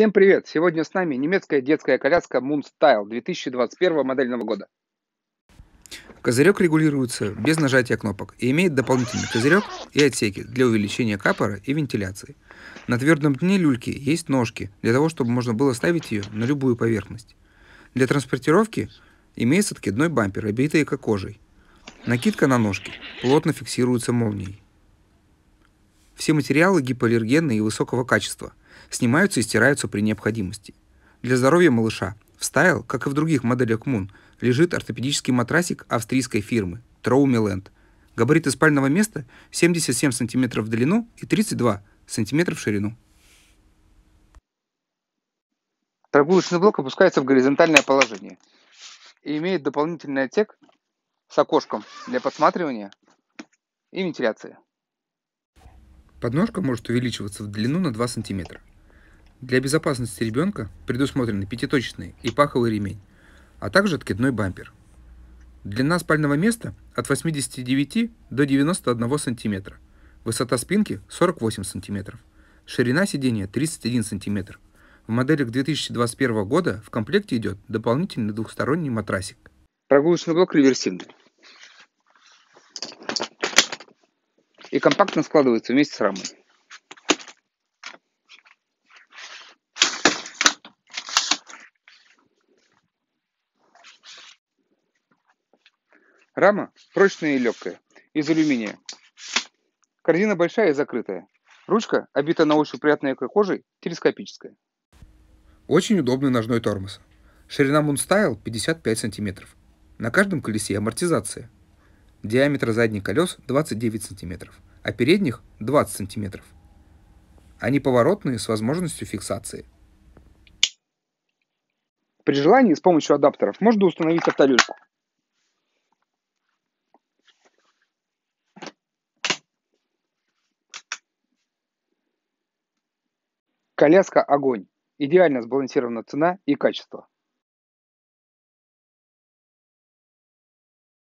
Всем привет! Сегодня с нами немецкая детская коляска Moon Style 2021 модельного года. Козырек регулируется без нажатия кнопок и имеет дополнительный козырек и отсеки для увеличения капора и вентиляции. На твердом дне люльки есть ножки для того, чтобы можно было ставить ее на любую поверхность. Для транспортировки имеется откидной бампер, обитый кожей. Накидка на ножки плотно фиксируется молнией. Все материалы гипоаллергенные и высокого качества – снимаются и стираются при необходимости. Для здоровья малыша в Style, как и в других моделях Moon, лежит ортопедический матрасик австрийской фирмы Traumeland. Габариты спального места 77 см в длину и 32 см в ширину. Прогулочный блок опускается в горизонтальное положение и имеет дополнительный отсек с окошком для подсматривания и вентиляции. Подножка может увеличиваться в длину на 2 см. Для безопасности ребенка предусмотрены пятиточечный и паховый ремень, а также откидной бампер. Длина спального места от 89 до 91 см. Высота спинки 48 см. Ширина сидения 31 см. В моделях 2021 года в комплекте идет дополнительный двухсторонний матрасик. Прогулочный блок реверсивный. И компактно складывается вместе с рамой. Рама прочная и легкая, из алюминия. Корзина большая и закрытая. Ручка, обита на ощупь приятной кожей, телескопическая. Очень удобный ножной тормоз. Ширина Мунстайл 55 см. На каждом колесе амортизация. Диаметр задних колес 29 см, а передних 20 см. Они поворотные с возможностью фиксации. При желании с помощью адаптеров можно установить автолюльку. Коляска огонь. Идеально сбалансирована цена и качество.